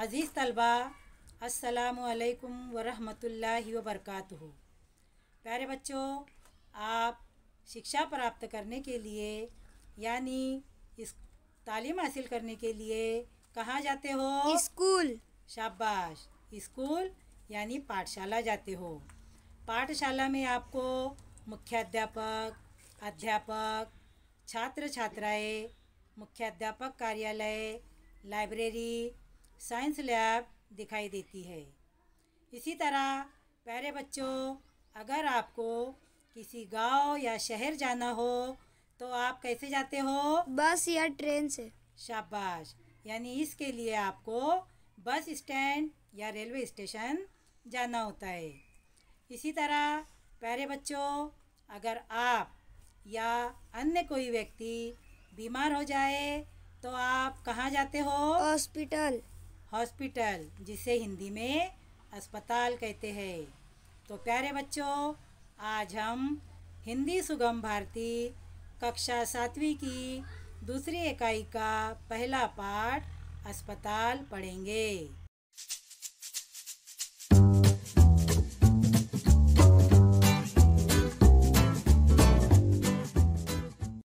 अज़ीज़ तलबा असलकम वरहमतुल्लि वबरकत प्यारे बच्चों आप शिक्षा प्राप्त करने के लिए यानी इस तालीम हासिल करने के लिए कहाँ जाते हो स्कूल शाबाश स्कूल यानी पाठशाला जाते हो पाठशाला में आपको मुख्याध्यापक अध्यापक छात्र छात्राएं मुख्याध्यापक कार्यालय लाइब्रेरी साइंस लैब दिखाई देती है इसी तरह प्यारे बच्चों अगर आपको किसी गांव या शहर जाना हो तो आप कैसे जाते हो बस या ट्रेन से शाबाश यानी इसके लिए आपको बस स्टैंड या रेलवे स्टेशन जाना होता है इसी तरह प्यारे बच्चों अगर आप या अन्य कोई व्यक्ति बीमार हो जाए तो आप कहाँ जाते हो हॉस्पिटल हॉस्पिटल जिसे हिंदी में अस्पताल कहते हैं तो प्यारे बच्चों आज हम हिंदी सुगम भारती कक्षा सातवीं की दूसरी इकाई का पहला पाठ अस्पताल पढ़ेंगे